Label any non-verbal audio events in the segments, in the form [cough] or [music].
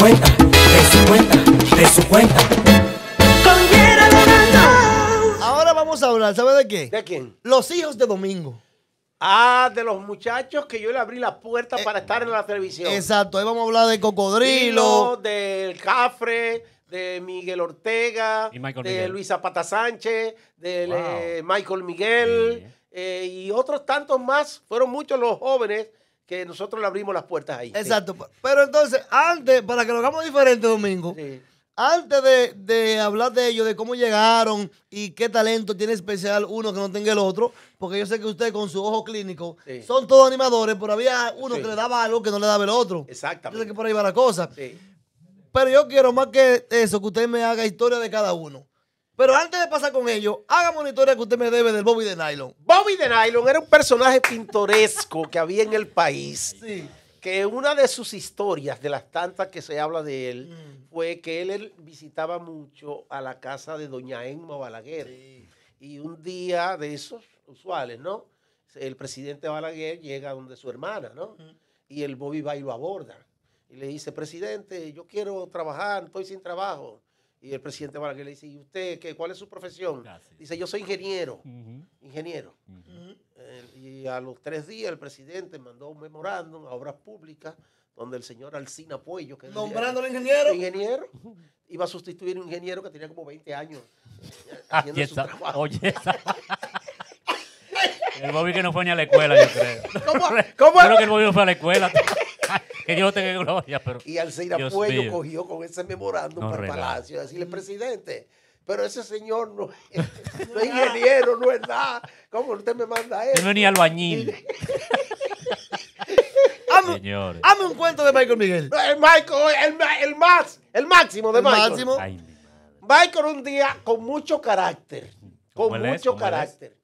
de su cuenta, de su cuenta. Ahora vamos a hablar, ¿sabes de qué? ¿De quién? Los hijos de Domingo. Ah, de los muchachos que yo le abrí la puerta eh, para estar en la televisión. Exacto, ahí vamos a hablar de Cocodrilo, del Cafre, de Miguel Ortega, de Luisa Luis Zapata Sánchez, de eh, Michael Miguel eh, y otros tantos más. Fueron muchos los jóvenes que nosotros le abrimos las puertas ahí. Exacto. Pues. Pero entonces, antes, para que lo hagamos diferente, Domingo, antes de, hablar de ellos, de cómo llegaron y qué talento tiene especial uno que no tenga el otro, porque yo sé que usted con su ojo clínico son todos animadores, pero había uno que le daba algo que no le daba el otro. Exactamente. Yo que por ahí va la cosa. Pero yo quiero más que eso, que usted me haga historia de cada uno. Pero antes de pasar con ello, haga monitoreo que usted me debe del Bobby de Nylon. Bobby de Nylon era un personaje pintoresco que había en el país. [laughs] Que una de sus historias, de las tantas que se habla de él, mm. fue que él, visitaba mucho a la casa de doña Emma Balaguer. Y un día de esos usuales, ¿no? El presidente Balaguer llega donde su hermana, ¿no? Mm. Y el Bobby va y lo aborda. Y le dice, presidente, yo quiero trabajar, estoy sin trabajo y el presidente Balaguer le dice, ¿y usted qué? ¿Cuál es su profesión? Dice, yo soy ingeniero. Ingeniero. Eh, y a los tres días el presidente mandó un memorándum a Obras Públicas donde el señor Alcina Puello, que nombrándole ingeniero, ingeniero iba a sustituir a un ingeniero que tenía como 20 años eh, ah, haciendo su trabajo. Oye, [laughs] el Bobby que no fue ni a la escuela, yo creo. ¿Cómo, creo que el Bobby no fue a la escuela que tenga Y al ser Puello cogió con ese memorándum para el Palacio decirle, presidente, pero ese señor [laughs] no, es ingeniero, no es nada. ¿Cómo usted me manda eso? No es ni albañil. [laughs] Señores. un cuento de Michael Miguel. El Michael, el, más, el máximo de Michael. Máximo. Michael un día con mucho carácter, con mucho carácter,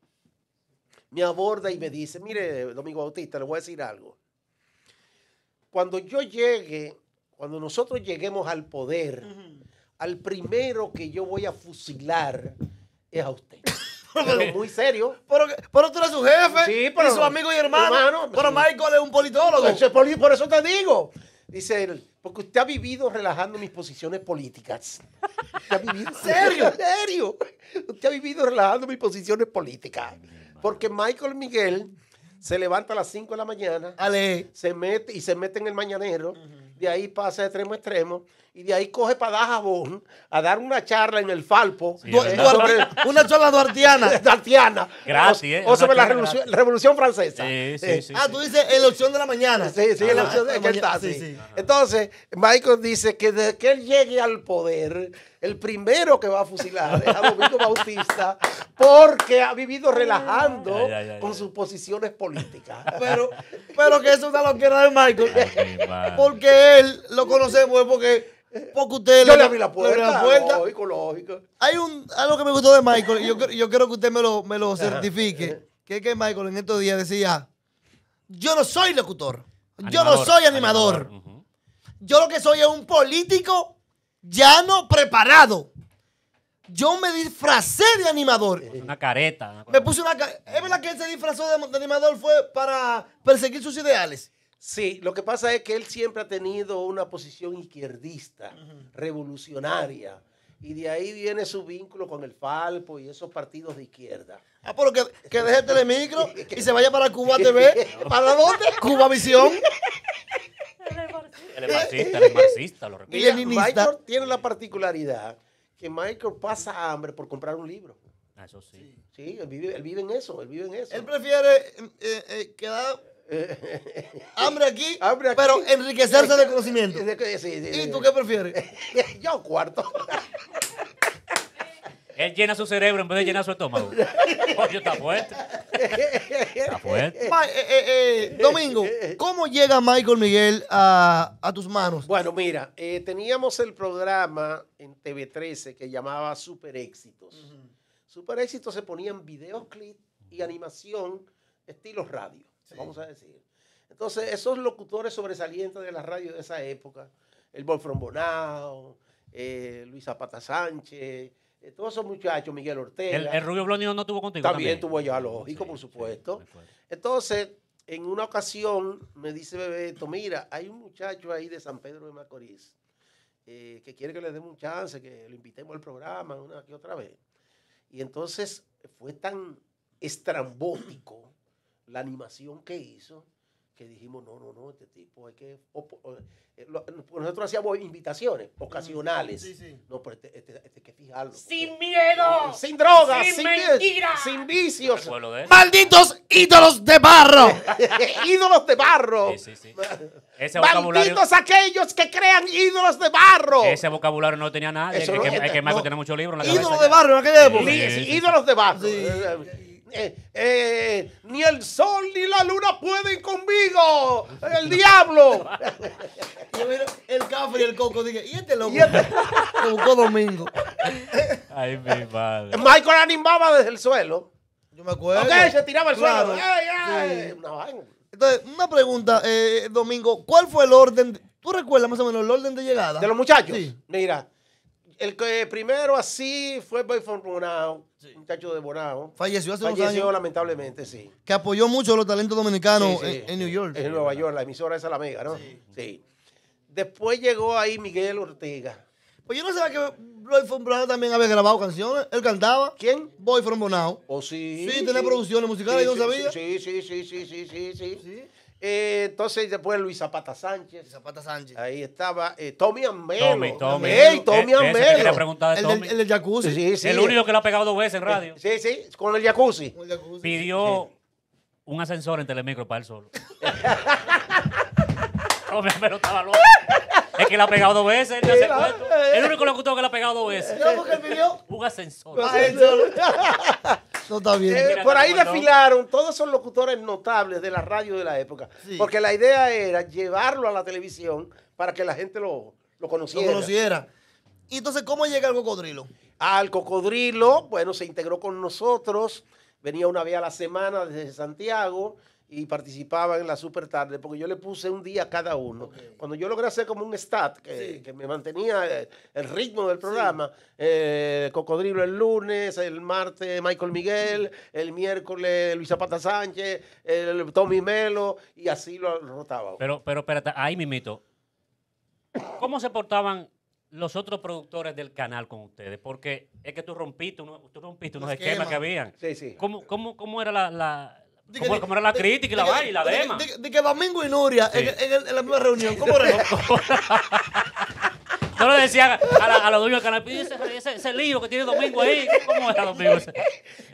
me aborda y me dice, mire, Domingo Bautista, le voy a decir algo cuando yo llegue, cuando nosotros lleguemos al poder, al primero que yo voy a fusilar es a usted. [laughs] pero muy serio. Pero, tú eres su jefe. Sí, y su amigo y hermano. pero Michael es un politólogo. Por, eso te digo. Dice él, porque usted ha vivido relajando mis posiciones políticas. Usted ha vivido, ¿Serio? [laughs] ¿Serio? Usted ha vivido relajando mis posiciones políticas. Porque Michael Miguel se levanta a las 5 de la mañana, Ale. se mete y se mete en el mañanero de ahí pasa de extremo a extremo, y de ahí coge para dar jabón, a dar una charla en el Falpo. una charla duartiana. [laughs] Gracias. Eh, o, sobre la revolución, Francesa. Sí, sí, eh, ah, tú dices elección de la mañana. Sí, sí, ah, de la mañana. Entonces, Michael dice que desde que él llegue al poder, el primero que va a fusilar es a Domingo [laughs] Bautista porque ha vivido relajando con sus posiciones políticas. Pero, pero que eso es lo loquera de Michael. porque lo conocemos porque. Porque usted yo la puerta. Hay un, algo que me gustó de Michael, y yo, quiero que usted me lo, certifique, que es que Michael en estos días decía, yo no soy locutor, yo no soy animador. Yo lo que soy es un político llano preparado. Yo me disfracé de animador. Una careta. me puse una ¿Es verdad que él se disfrazó de animador fue para perseguir sus ideales? Sí, lo que pasa es que él siempre ha tenido una posición izquierdista, revolucionaria. Y de ahí viene su vínculo con el Falpo y esos partidos de izquierda. Ah, pero que, que deje el telemicro [laughs] y se vaya para Cuba TV. [laughs] ¿Para dónde? Cuba Visión. Él es marxista, él es marxista, lo recuerdo. Y Michael tiene la particularidad que Michael pasa hambre por comprar un libro. Ah, eso sí. Sí, él vive, en eso, él vive en eso. Él prefiere eh, eh, eh, quedar [laughs] hambre aquí, pero enriquecerse de conocimiento. ¿Y tú qué prefieres? [laughs] Yo cuarto. [laughs] Él llena su cerebro en vez de llenar su estómago. Oye, está fuerte. Está fuerte. Eh, eh, eh, Domingo, ¿cómo llega Michael Miguel a, tus manos? Bueno, mira, teníamos el programa en TV13 que llamaba Super Éxitos. Super Éxitos se ponían videoclips y animación estilo radio vamos a decir. Entonces, esos locutores sobresalientes de la radio de esa época, el Wolfram Bonao, eh, Luis Zapata Sánchez, eh, todos esos muchachos, Miguel Ortega. El, Rubio Blonido no tuvo contigo. También, tuvo a lógico, por supuesto. Entonces, en una ocasión me dice Bebeto, mira, hay un muchacho ahí de San Pedro de Macorís eh, que quiere que le demos un chance, que lo invitemos al programa una que otra vez. Y entonces fue tan estrambótico la animación que hizo, que dijimos, no, no, no, este tipo hay que... Eh, nosotros hacíamos invitaciones ocasionales. No, pero este, este, hay este, que fijarlo. ¡Sin miedo! Eh, sin drogas, sin, mentiras, sin vicios. ¡Malditos ídolos de barro! [laughs] ¡Ídolos de barro! Sí, sí, sí. Ese vocabulario... ¡Malditos aquellos que crean ídolos de barro! Ese vocabulario no tenía nada. Es eh, que, Marco que, muchos libros en la ¡Ídolos de barro Sí, ídolos de barro. Eh, eh, ni el sol ni la luna pueden conmigo. El [laughs] diablo. Yo miro el café y el coco. Dije, ¿y este loco? ¿Y este- [laughs] buscó domingo. Ay, mi madre. Michael animaba desde el suelo. Yo me acuerdo. Ok, se tiraba al suelo. Entonces, una pregunta, eh, Domingo. ¿Cuál fue el orden? ¿Tú recuerdas más o menos el orden de llegada? De los muchachos. Mira el que primero así fue Boy Bonao, un muchacho de Bonao. Falleció hace un unos años, lamentablemente, sí. Que apoyó mucho los talentos dominicanos En, New York. En Nueva York, la emisora esa la mega, ¿no? Sí. Después llegó ahí Miguel Ortega. Pues yo no sabía que Boy Bonao también había grabado canciones. Él cantaba. ¿Quién? Boy Bonao. Oh, sí. Sí, tenía producciones musicales, yo no sabía. Sí, sí, sí, sí, sí, sí, sí. Eh, entonces después Luis Zapata Sánchez. Zapata Sánchez. Ahí estaba eh, Tommy Amelo. Tommy, Tommy. Hey, Tommy eh, Amelo. De El, jacuzzi. el único que lo ha pegado dos veces en radio. Sí, sí, con el jacuzzi. Pidió un ascensor en Telemicro para él solo. [laughs] [laughs] Tommy Amelo estaba loco. Es que lo ha pegado dos veces, El único locutor que lo ha pegado dos veces. porque pidió un ascensor. Un ascensor. [laughs] Eh, por ahí desfilaron todos esos locutores notables de la radio de la época. Porque la idea era llevarlo a la televisión para que la gente lo, conociera. Lo conociera. Y entonces, ¿cómo llega el cocodrilo? Al cocodrilo, bueno, se integró con nosotros. Venía una vez a la semana desde Santiago y participaba en la super tarde, porque yo le puse un día a cada uno. Cuando yo logré hacer como un stat que, me mantenía eh, el ritmo del programa, eh, Cocodrilo el lunes, el martes Michael Miguel, el miércoles Luis Zapata Sánchez, el Tommy Melo, y así lo rotaba. Pero, pero espérate, ahí me mito. ¿Cómo se portaban los otros productores del canal con ustedes? Porque es que tú rompiste, tú rompiste unos esquemas. que habían. Sí, sí. ¿Cómo, era la como ¿Cómo, era la crítica y la vaina y la dema? De, que Domingo y Nuria en, la misma reunión. ¿Cómo era? [laughs] Yo le decía a, los dueños del canal, ese, ese, lío que tiene Domingo ahí, ¿cómo era Domingo?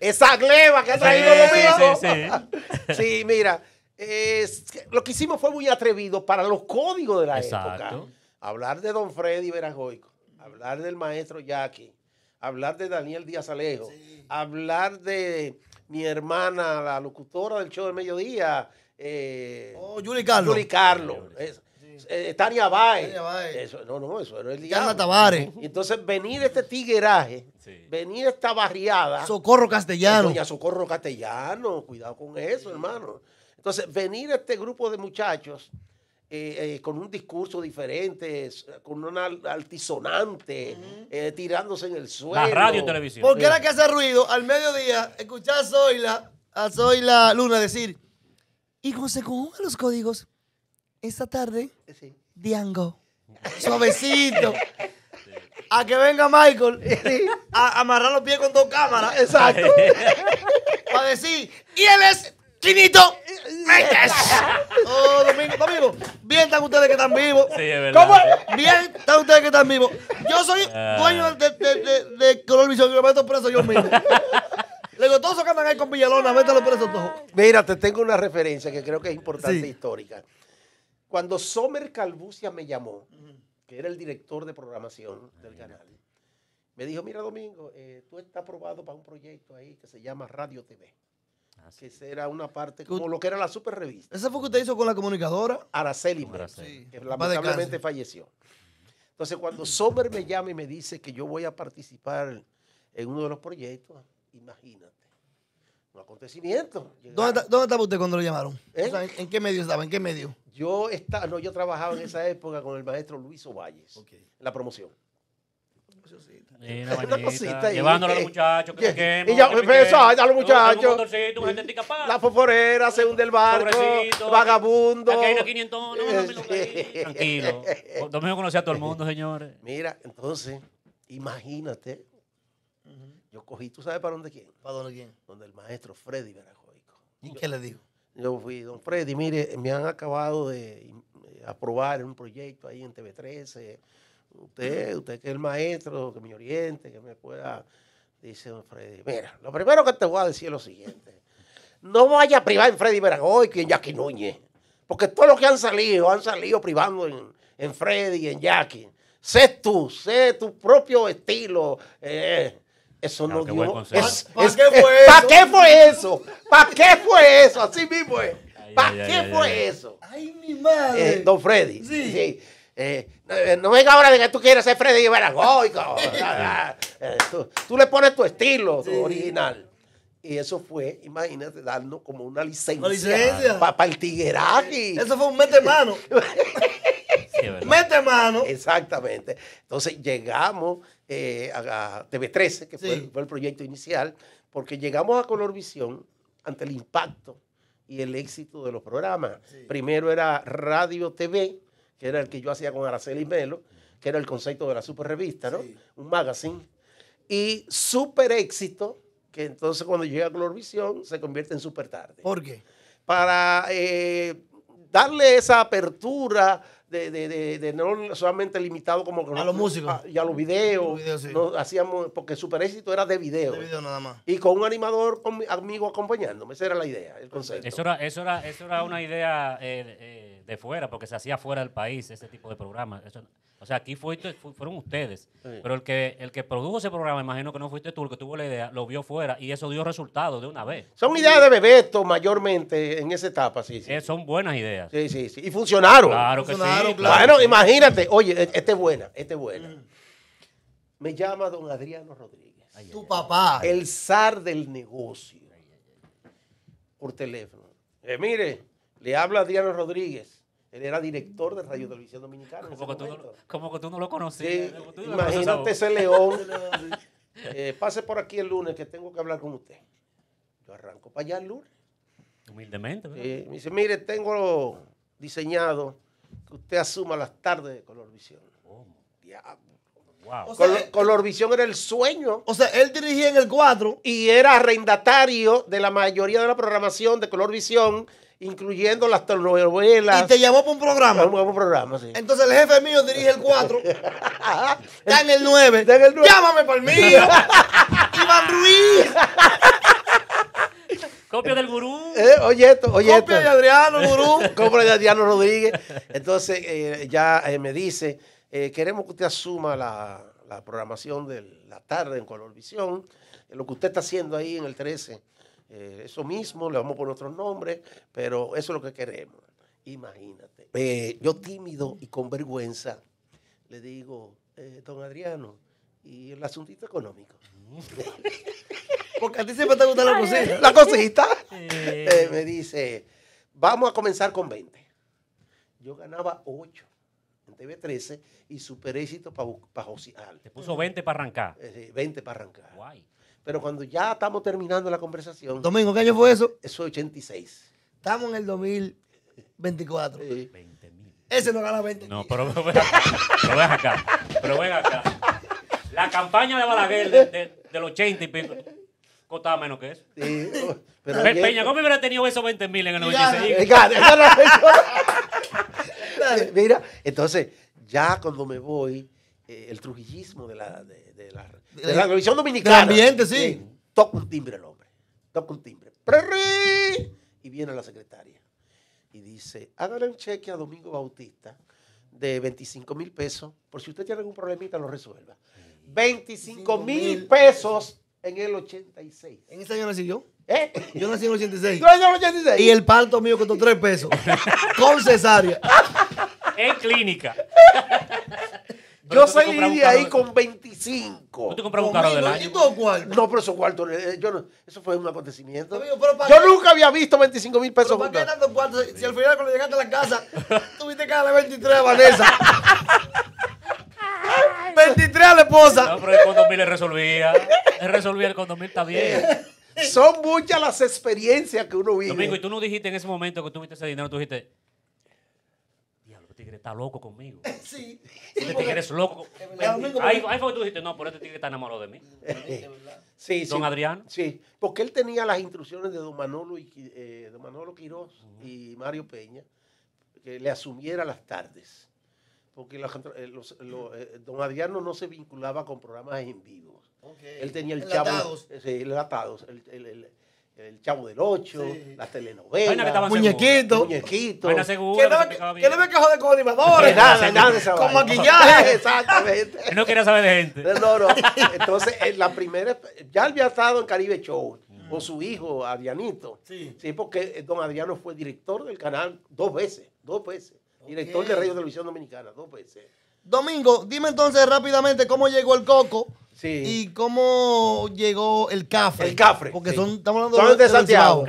Esa gleba que ha traído Domingo. Sí, [laughs] mira, lo que hicimos fue muy atrevido para los códigos de la época. Hablar de Don Freddy Verajoico, hablar del maestro Jackie, hablar de Daniel Díaz Alejo, hablar de mi hermana, la locutora del show del mediodía. Eh, oh, Juli Carlos. Carlos. Tania no, no, eso era el día Tavares. Entonces, venir este tigueraje, venir esta barriada. Socorro Castellano. Eh, doña Socorro Castellano, cuidado con eso, hermano. Entonces, venir este grupo de muchachos eh, eh, con un discurso diferente, eh, con un altisonante, tirándose en el suelo. La radio y televisión. Porque era que hace ruido al mediodía, escuchar a Zoila, a Zoila Luna decir, y como se conjugan los códigos, esta tarde, Diango, [laughs] suavecito. A que venga Michael [laughs] a amarrar los pies con dos cámaras. Exacto. [laughs] Para decir, y él es Chinito Méndez. Oh, Domingo, ¿están vivo? Bien están ustedes que están vivos. Sí, es verdad. ¿Cómo? Bien están ustedes que están vivos. Yo soy ah. dueño de, de, de, Color Visión. Yo me meto preso yo mismo. Le digo, todos que andan ahí con Villalona, mételo preso todo. Mira, te tengo una referencia que creo que es importante histórica. Cuando Somer Calbucia me llamó, que era el director de programación del canal, me dijo, mira Domingo, eh, tú estás aprobado para un proyecto ahí que se llama Radio TV. Ah, que era una parte como lo que era la super revista. ¿Esa fue que usted hizo con la comunicadora? Araceli, pues, que lamentablemente falleció. Entonces, cuando Sommer me llama y me dice que yo voy a participar en uno de los proyectos, imagínate, un acontecimiento. ¿Dónde, estaba usted cuando lo llamaron? ¿Eh? ¿en, qué medio estaba? ¿En qué medio? Yo estaba, no, yo trabajaba en esa época con el maestro Luis Ovalles, la promoción. Cosita. [laughs] llevándolo a los muchachos, que Y ya, a los muchachos. La foforera se hunde el barco, vagabundo. Aquí hay 500, eh, [laughs] Tranquilo. Domingo conocía a todo el mundo, señores. Mira, entonces, imagínate. Yo cogí, ¿tú sabes para dónde quién? ¿Para dónde quién? Donde el maestro Freddy Verajoico. ¿Y qué le dijo? Yo fui, don Freddy, mire, me han acabado de eh, aprobar un proyecto ahí en TV13 usted, usted que es el maestro, que me oriente, que me pueda, dice don Freddy, mira, lo primero que te voy a decir es lo siguiente, no vaya a privar en Freddy Veragoy que en Jackie Núñez, porque todos los que han salido, han salido privando en, Freddy y en Jackie. Sé tú, sé tu propio estilo. Eh, eso ah, no ¿Para qué, fue eso? ¿Para qué fue eso? ¿Para qué fue eso? Así mismo es. ¿Para qué fue eso? Ay, mi madre. Eh, don Freddy. sí eh, no, venga ahora de que tú quieras ser Freddy eh, tú, le pones tu estilo, tu original. Y eso fue, imagínate, darnos como una licencia. licencia? Para el tigueraje. Eso fue un mete mano. [laughs] mete mano. Exactamente. Entonces llegamos eh, a, TV13, que fue, fue, el proyecto inicial, porque llegamos a Colorvisión ante el impacto y el éxito de los programas. Primero era Radio TV, que era el que yo hacía con Araceli Melo, que era el concepto de la super revista, ¿no? Un magazine. Y super éxito, que entonces cuando llega Glorvisión se convierte en super tarde. ¿Por qué? Para eh, darle esa apertura de, de, de, no solamente limitado como a los músicos ah, y a los videos, hacíamos porque super éxito era de video, nada más y con un animador con amigo acompañándome esa era la idea el concepto eso era eso era, eso era una idea eh, eh, de fuera porque se hacía fuera del país ese tipo de programas eso, o sea, aquí fueron ustedes. Pero el que, el que produjo ese programa, imagino que no fuiste tú, el que tuvo la idea, lo vio fuera y eso dio resultado de una vez. Son ideas de Bebeto mayormente en esa etapa, sí. Eh, son buenas ideas. Sí, sí, sí. Y funcionaron. Claro que sí. Bueno, imagínate, oye, e, esta es buena, esta es buena. Me llama don Adriano Rodríguez. tu papá. El zar del negocio. Por teléfono. Eh, mire, le habla Adriano Rodríguez él era director de Radio Televisión Dominicana. Como, que tú, no, lo conocías. imagínate ese león. Eh, pase por aquí el lunes que tengo que hablar con usted. Yo arranco para allá el Humildemente. me dice, mire, tengo diseñado que usted asuma las tardes de Colorvisión. Oh, diablo. Wow. Color, eh, Colorvisión era el sueño. O sea, él dirigía en el 4. Y era arrendatario de la mayoría de la programación de Colorvisión, incluyendo las telenovelas. Y te llamó para un programa. Entonces el jefe mío dirige el 4. está [laughs] en el 9. en el Llámame para el mío. [laughs] Iván Ruiz. [laughs] Copia del gurú. Eh, oye esto, oye Copia de Adriano, gurú. Copia de Adriano Rodríguez. Entonces, eh, ya me dice eh, queremos que usted asuma la, programación de la tarde en Colorvisión, eh, lo que usted está haciendo ahí en el 13. Eh, eso mismo, le vamos poner otros nombres, pero eso es lo que queremos. Imagínate. yo tímido y con vergüenza le digo, don Adriano, y el asuntito económico. [laughs] Porque a ti siempre te gusta la La cosita. me dice, vamos a comenzar con 20. Yo ganaba 8. TV13 y super éxito para José. Te puso 20 para arrancar. 20 eh, para arrancar. Guay. Pero cuando ya estamos terminando la conversación. Domingo, ¿qué año fue eso? Eso es 86. Estamos en el 2024. 20 mil. Ese no gana 20 No, pero ven acá. Pero ven acá. La campaña de Balaguer del 80 y pico costaba menos que eso. Sí, oh, pero Peña ¿cómo hubiera tenido esos 20 mil en el 96. [laughs] Mira, entonces, ya cuando me voy, eh, el trujillismo de la, de, la, eh, Dominicana. ambiente, sí. toca un timbre el hombre. Toca un timbre. Y viene la secretaria y dice: hágale un cheque a Domingo Bautista de 25 mil pesos, por si usted tiene algún problemita, lo resuelva. 25 mil pesos en el 86. ¿En ese año recibió. ¿Eh? Yo nací en el 86. ¿Tú en 86? Y el parto mío costó 3 pesos. [laughs] con cesárea. En clínica. yo salí de ahí con 25. ¿Tú te compraste un carro del año? No, pero esos cuartos, eh, yo no, eso fue un acontecimiento. yo nunca había visto 25 mil pesos. ¿Para qué tantos cuartos? Si, al final cuando llegaste a la casa, tuviste que darle 23 a Vanessa. 23 a la esposa. No, pero el condomín le resolvía. Él resolvía el condomín está bien. Eh. Son muchas las experiencias que uno vive. Domingo, y tú no dijiste en ese momento que tú viste ese dinero, tú dijiste, diablo, el este tigre está loco conmigo. [laughs] Sí. Este tigre es loco. Ahí, fue que tú dijiste, no, pero este tigre está enamorado de mí. [laughs] Sí, Don sí, Adrián. Sí, porque él tenía las instrucciones de Don Manolo, y, eh, Don Manolo Quiroz y Mario Peña, que le asumiera las tardes porque la, eh, los, eh, don Adriano no se vinculaba con programas en vivo. Él tenía el, chavo. Eh, sí, atados. El, el, el, chavo del 8, las telenovelas. Muñequito. Muñequito. Buena que no, que no me quejo de con animadores. nada, nada de Con maquillaje, [laughs] exactamente. no quería saber de gente. No, no. Entonces, la primera. Ya había estado en Caribe Show con su hijo, Adrianito. Sí. sí. porque don Adriano fue director del canal dos veces, dos veces. Director de Radio Televisión Dominicana, dos veces. Domingo, dime entonces rápidamente cómo llegó el coco y cómo llegó el cafre. El cafre. Porque son, estamos hablando de, Santiago.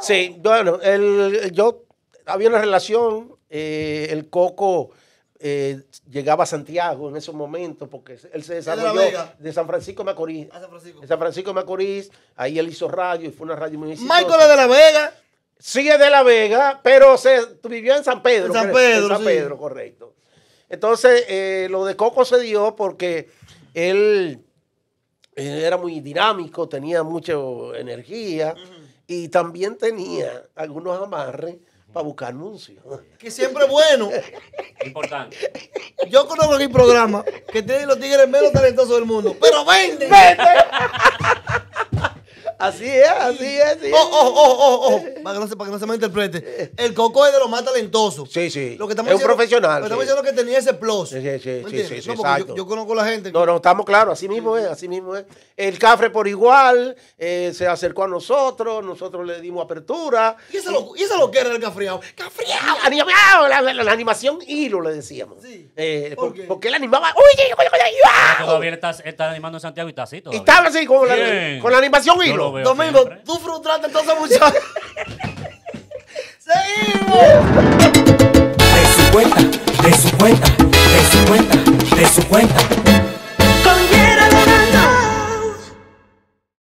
Sí, bueno, el, yo había una relación, eh, el coco eh, llegaba a Santiago en esos momentos porque él se desarrolló de San Francisco de Macorís. San Francisco. De San Francisco Macorís, ahí él hizo radio y fue una radio muy Michael de la Vega sigue de La Vega, pero se, vivió en San Pedro. En San Pedro, en San Pedro correcto. Entonces, eh, lo de Coco se dio porque él, eh, era muy dinámico, tenía mucha energía y también tenía algunos amarres para buscar anuncios. Que siempre es bueno. [laughs] Importante. Yo conozco aquí programa que tiene los tigres menos talentosos del mundo, pero vende! [laughs] ¡Vende! Así es, así es. Oh, Oh, oh, oh, oh, Para que, no se, para que no se El Coco es de los más talentosos. Sí, sí. Lo que estamos es un profesional. Lo que estamos sí. diciendo que tenía ese plus. Sí, sí, sí. exacto. Yo, conozco a la gente. No, no, estamos claros. Así mismo es, así mismo es. El Cafre por igual eh, se acercó a nosotros. Nosotros le dimos apertura. ¿Y eso, lo, y eso lo que era el cafriado? ¡Cafriado! ¡Animado! La, animación hilo le decíamos. Sí. Eh, ¿Por porque, él animaba. ¡Uy, uy, uy, uy, Todavía está, está animando en Santiago y está así Y estaba así con, la, con la animación hilo. Domingo, tú frustraste entonces muchachos ¡Seguimos! De su cuenta, de su cuenta, de su cuenta, de su cuenta.